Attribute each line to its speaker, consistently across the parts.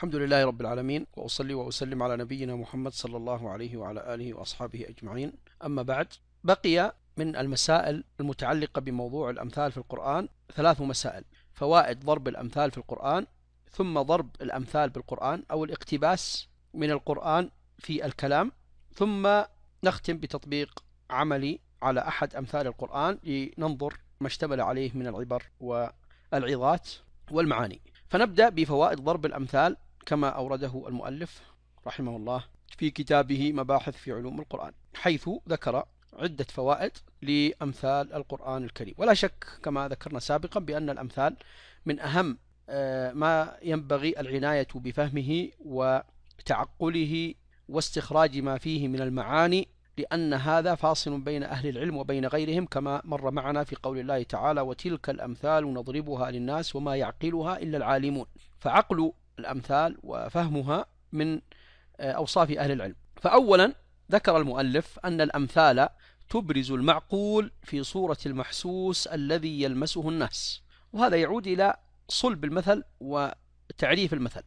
Speaker 1: الحمد لله رب العالمين وأصلي وأسلم على نبينا محمد صلى الله عليه وعلى آله وأصحابه أجمعين أما بعد بقي من المسائل المتعلقة بموضوع الأمثال في القرآن ثلاث مسائل فوائد ضرب الأمثال في القرآن ثم ضرب الأمثال بالقرآن أو الاقتباس من القرآن في الكلام ثم نختم بتطبيق عملي على أحد أمثال القرآن لننظر ما اشتمل عليه من العبر والعظات والمعاني فنبدأ بفوائد ضرب الأمثال كما أورده المؤلف رحمه الله في كتابه مباحث في علوم القرآن حيث ذكر عدة فوائد لأمثال القرآن الكريم ولا شك كما ذكرنا سابقا بأن الأمثال من أهم آه، ما ينبغي العناية بفهمه وتعقله واستخراج ما فيه من المعاني لأن هذا فاصل بين أهل العلم وبين غيرهم كما مر معنا في قول الله تعالى وتلك الأمثال نضربها للناس وما يعقلها إلا العالمون فعقل الأمثال وفهمها من آه، أوصاف أهل العلم فأولا ذكر المؤلف أن الأمثال تبرز المعقول في صورة المحسوس الذي يلمسه الناس وهذا يعود إلى صلب المثل وتعريف المثل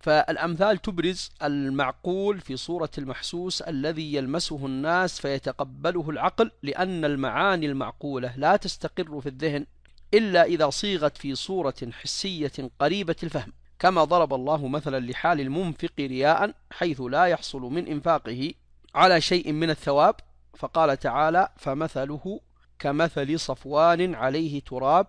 Speaker 1: فالأمثال تبرز المعقول في صورة المحسوس الذي يلمسه الناس فيتقبله العقل لأن المعاني المعقولة لا تستقر في الذهن إلا إذا صيغت في صورة حسية قريبة الفهم كما ضرب الله مثلا لحال المنفق رياء حيث لا يحصل من إنفاقه على شيء من الثواب فقال تعالى فمثله كمثل صفوان عليه تراب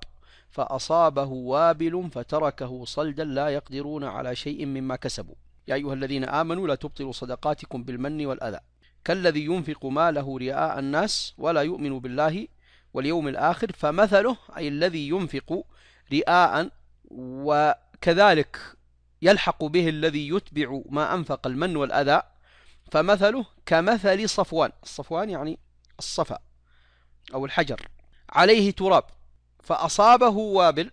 Speaker 1: فأصابه وابل فتركه صلدا لا يقدرون على شيء مما كسبوا يا أيها الذين آمنوا لا تبطلوا صدقاتكم بالمن والأذى كالذي ينفق ماله رئاء الناس ولا يؤمن بالله واليوم الآخر فمثله أي الذي ينفق رئاء و كذلك يلحق به الذي يتبع ما أنفق المن والأذى فمثله كمثل صفوان الصفوان يعني الصفا أو الحجر عليه تراب فأصابه وابل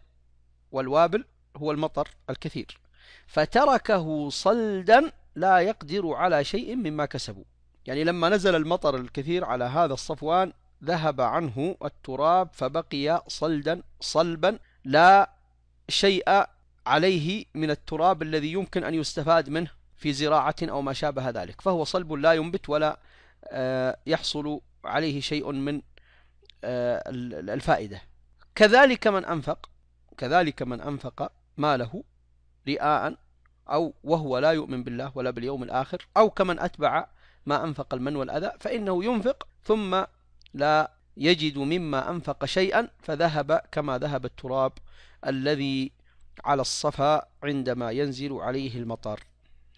Speaker 1: والوابل هو المطر الكثير فتركه صلدا لا يقدر على شيء مما كسبوا يعني لما نزل المطر الكثير على هذا الصفوان ذهب عنه التراب فبقي صلدا صلبا لا شيء عليه من التراب الذي يمكن أن يستفاد منه في زراعة أو ما شابه ذلك فهو صلب لا ينبت ولا آه، يحصل عليه شيء من آه، الفائدة كذلك من أنفق كذلك من أنفق ماله رئاء أو وهو لا يؤمن بالله ولا باليوم الآخر أو كمن أتبع ما أنفق المن والأذى فإنه ينفق ثم لا يجد مما أنفق شيئا فذهب كما ذهب التراب الذي على الصفا عندما ينزل عليه المطر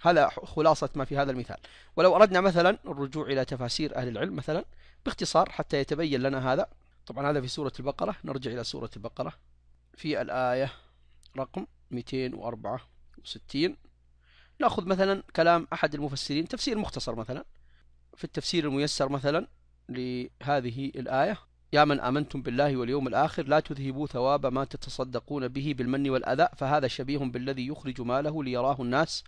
Speaker 1: هذا خلاصة ما في هذا المثال ولو أردنا مثلا الرجوع إلى تفاسير أهل العلم مثلا باختصار حتى يتبين لنا هذا طبعا هذا في سورة البقرة نرجع إلى سورة البقرة في الآية رقم 264 نأخذ مثلا كلام أحد المفسرين تفسير مختصر مثلا في التفسير الميسر مثلا لهذه الآية يا من آمنتم بالله واليوم الآخر لا تذهبوا ثواب ما تتصدقون به بالمن والأذى فهذا شبيه بالذي يخرج ماله ليراه الناس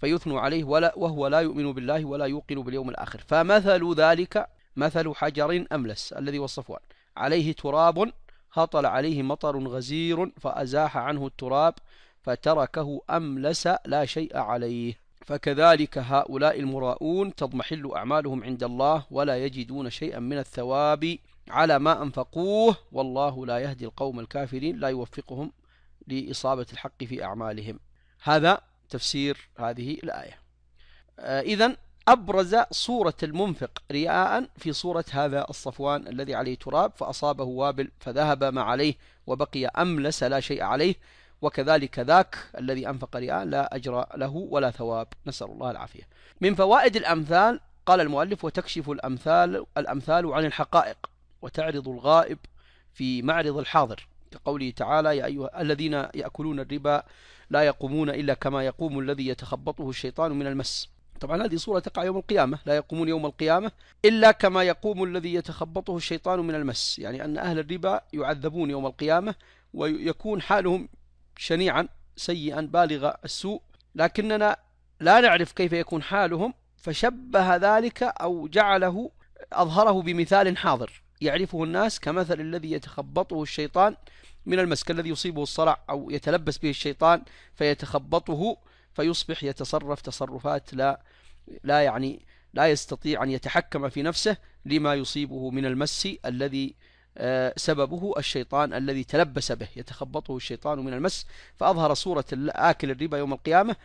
Speaker 1: فيثنوا عليه ولا وهو لا يؤمن بالله ولا يوقن باليوم الآخر فمثل ذلك مثل حجر أملس الذي وصفوان عليه تراب هطل عليه مطر غزير فأزاح عنه التراب فتركه أملس لا شيء عليه فكذلك هؤلاء المراؤون تضمحل أعمالهم عند الله ولا يجدون شيئا من الثواب على ما أنفقوه والله لا يهدي القوم الكافرين لا يوفقهم لإصابة الحق في أعمالهم هذا تفسير هذه الآية آه، إذا أبرز صورة المنفق رياء في صورة هذا الصفوان الذي عليه تراب فأصابه وابل فذهب ما عليه وبقي أملس لا شيء عليه وكذلك ذاك الذي أنفق رياء لا أجر له ولا ثواب نسأل الله العافية من فوائد الأمثال قال المؤلف وتكشف الأمثال الأمثال عن الحقائق وتعرض الغائب في معرض الحاضر كقوله تعالى يا أيها الذين يأكلون الربا لا يقومون إلا كما يقوم الذي يتخبطه الشيطان من المس طبعا هذه صورة تقع يوم القيامة لا يقومون يوم القيامة إلا كما يقوم الذي يتخبطه الشيطان من المس يعني أن أهل الربا يعذبون يوم القيامة ويكون حالهم شنيعا سيئا بالغ السوء لكننا لا نعرف كيف يكون حالهم فشبه ذلك أو جعله أظهره بمثال حاضر يعرفه الناس كمثل الذي يتخبطه الشيطان من المسك الذي يصيبه الصرع أو يتلبس به الشيطان فيتخبطه فيصبح يتصرف تصرفات لا لا يعني لا يستطيع أن يتحكم في نفسه لما يصيبه من المس الذي آه، سببه الشيطان الذي تلبس به يتخبطه الشيطان من المس فأظهر صورة آكل الربا يوم القيامة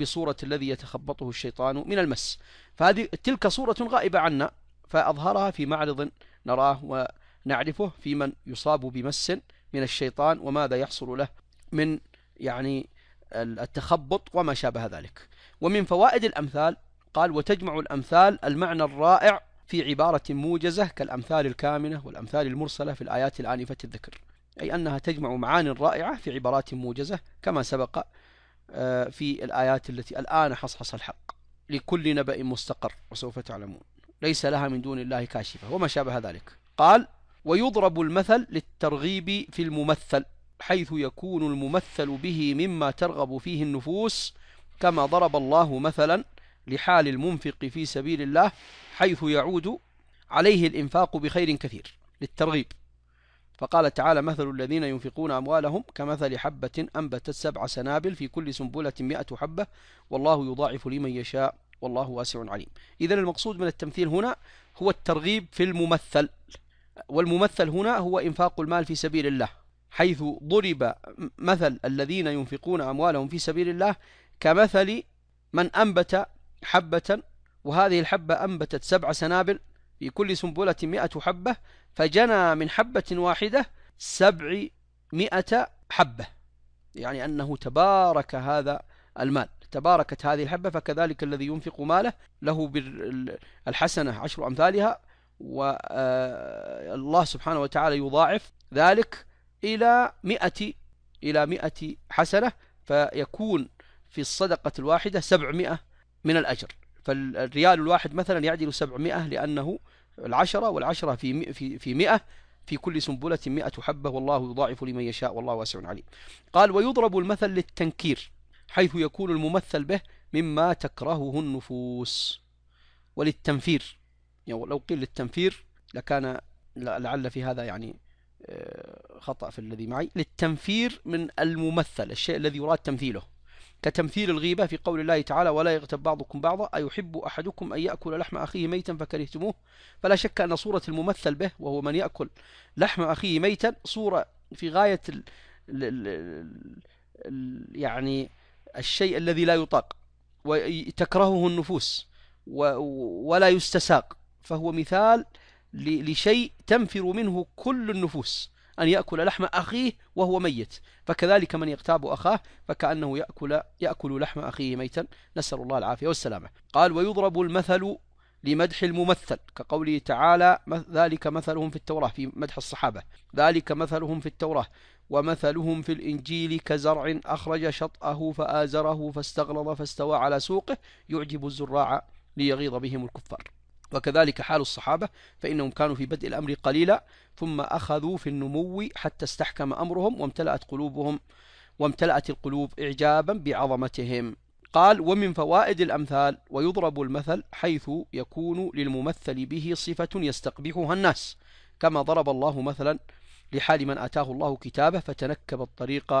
Speaker 1: بصورة الذي يتخبطه الشيطان من المس فهذه تلك صورة غائبة عنا فأظهرها في معرض نراه ونعرفه في من يصاب بمس من الشيطان وماذا يحصل له من يعني التخبط وما شابه ذلك ومن فوائد الأمثال قال وتجمع الأمثال المعنى الرائع في عبارة موجزة كالأمثال الكامنة والأمثال المرسلة في الآيات الآنفة الذكر أي أنها تجمع معان رائعة في عبارات موجزة كما سبق آه، في الآيات التي الآن حصحص الحق لكل نبأ مستقر وسوف تعلمون ليس لها من دون الله كاشفة وما شابه ذلك قال ويضرب المثل للترغيب في الممثل حيث يكون الممثل به مما ترغب فيه النفوس كما ضرب الله مثلا لحال المنفق في سبيل الله حيث يعود عليه الإنفاق بخير كثير للترغيب فقال تعالى مثل الذين ينفقون أموالهم كمثل حبة أنبتت سبع سنابل في كل سنبلة مئة حبة والله يضاعف لمن يشاء والله واسع عليم إذا المقصود من التمثيل هنا هو الترغيب في الممثل والممثل هنا هو إنفاق المال في سبيل الله حيث ضرب مثل الذين ينفقون أموالهم في سبيل الله كمثل من أنبت حبة وهذه الحبة أنبتت سبع سنابل في كل سنبلة مئة حبة فجنى من حبة واحدة سبعمائة حبة يعني أنه تبارك هذا المال تباركت هذه الحبة فكذلك الذي ينفق ماله له الحسنة عشر أمثالها والله آه، سبحانه وتعالى يضاعف ذلك إلى مئة إلى مئة حسنة فيكون في الصدقة الواحدة سبعمائة من الأجر فالريال الواحد مثلا يعدل سبعمائة لأنه العشرة والعشرة في في في مئة في كل سنبلة مئة حبة والله يضاعف لمن يشاء والله واسع عليم قال ويضرب المثل للتنكير حيث يكون الممثل به مما تكرهه النفوس وللتنفير يعني لو قيل للتنفير لكان لعل في هذا يعني آه، خطأ في الذي معي للتنفير من الممثل الشيء الذي يراد تمثيله كتمثيل الغيبة في قول الله تعالى ولا يغتب بعضكم بعضا أيحب أحدكم أن يأكل لحم أخيه ميتا فكرهتموه فلا شك أن صورة الممثل به وهو من يأكل لحم أخيه ميتا صورة في غاية الـ الـ الـ الـ يعني الشيء الذي لا يطاق وتكرهه النفوس ولا يستساق فهو مثال لشيء تنفر منه كل النفوس أن يأكل لحم أخيه وهو ميت فكذلك من يغتاب أخاه فكأنه يأكل, يأكل لحم أخيه ميتا نسأل الله العافية والسلامة قال ويضرب المثل لمدح الممثل كقوله تعالى ذلك مثلهم في التوراة في مدح الصحابة ذلك مثلهم في التوراة ومثلهم في الإنجيل كزرع أخرج شطأه فآزره فاستغلظ فاستوى على سوقه يعجب الزراع ليغيظ بهم الكفار وكذلك حال الصحابة فإنهم كانوا في بدء الأمر قليلا ثم أخذوا في النمو حتى استحكم أمرهم وامتلأت قلوبهم وامتلأت القلوب إعجابا بعظمتهم قال ومن فوائد الأمثال ويضرب المثل حيث يكون للممثل به صفة يستقبحها الناس كما ضرب الله مثلا لحال من أتاه الله كتابه فتنكب الطريق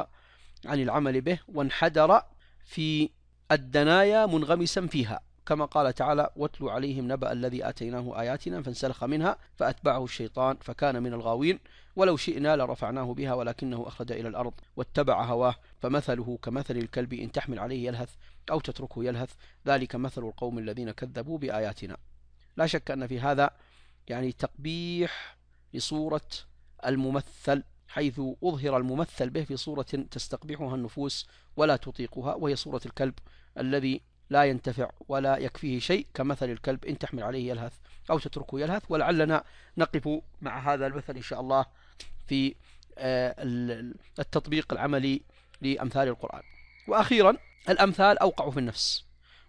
Speaker 1: عن العمل به وانحدر في الدنايا منغمسا فيها كما قال تعالى واتل عليهم نبأ الذي آتيناه آياتنا فانسلخ منها فأتبعه الشيطان فكان من الغاوين ولو شئنا لرفعناه بها ولكنه أخرج إلى الأرض واتبع هواه فمثله كمثل الكلب إن تحمل عليه يلهث أو تتركه يلهث ذلك مثل القوم الذين كذبوا بآياتنا لا شك أن في هذا يعني تقبيح لصورة الممثل حيث أظهر الممثل به في صورة تستقبحها النفوس ولا تطيقها وهي صورة الكلب الذي لا ينتفع ولا يكفيه شيء كمثل الكلب إن تحمل عليه يلهث أو تتركه يلهث ولعلنا نقف مع هذا المثل إن شاء الله في آه، التطبيق العملي لأمثال القرآن وأخيرا الأمثال أوقع في النفس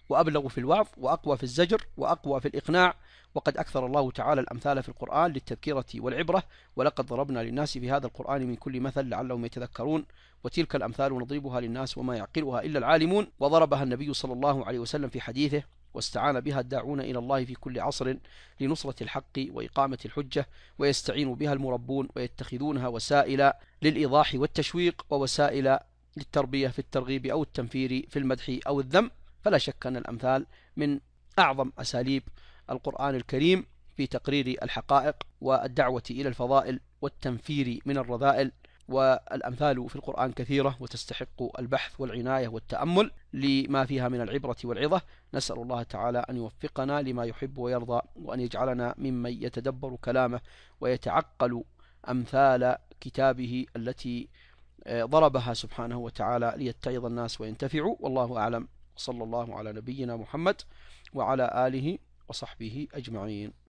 Speaker 1: وأبلغ في الوعظ وأقوى في الزجر وأقوى في الإقناع وقد أكثر الله تعالى الأمثال في القرآن للتذكرة والعبرة ولقد ضربنا للناس في هذا القرآن من كل مثل لعلهم يتذكرون وتلك الأمثال نضربها للناس وما يعقلها إلا العالمون وضربها النبي صلى الله عليه وسلم في حديثه واستعان بها الداعون إلى الله في كل عصر لنصرة الحق وإقامة الحجة ويستعين بها المربون ويتخذونها وسائل للإيضاح والتشويق ووسائل للتربية في الترغيب أو التنفير في المدح أو الذم فلا شك أن الأمثال من أعظم أساليب القرآن الكريم في تقرير الحقائق والدعوة إلى الفضائل والتنفير من الرذائل والأمثال في القرآن كثيرة وتستحق البحث والعناية والتأمل لما فيها من العبرة والعظة نسأل الله تعالى أن يوفقنا لما يحب ويرضى وأن يجعلنا ممن يتدبر كلامه ويتعقل أمثال كتابه التي آه، ضربها سبحانه وتعالى ليتعظ الناس وينتفعوا والله أعلم صلى الله على نبينا محمد وعلى آله وصحبه أجمعين